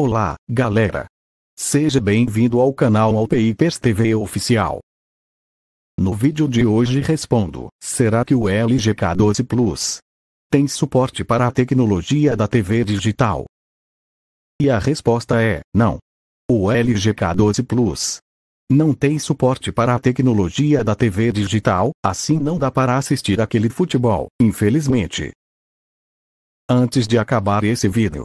Olá, galera! Seja bem-vindo ao canal Alpeipers TV Oficial. No vídeo de hoje respondo, será que o LGK12 Plus tem suporte para a tecnologia da TV digital? E a resposta é, não. O LGK12 Plus não tem suporte para a tecnologia da TV digital, assim não dá para assistir aquele futebol, infelizmente. Antes de acabar esse vídeo,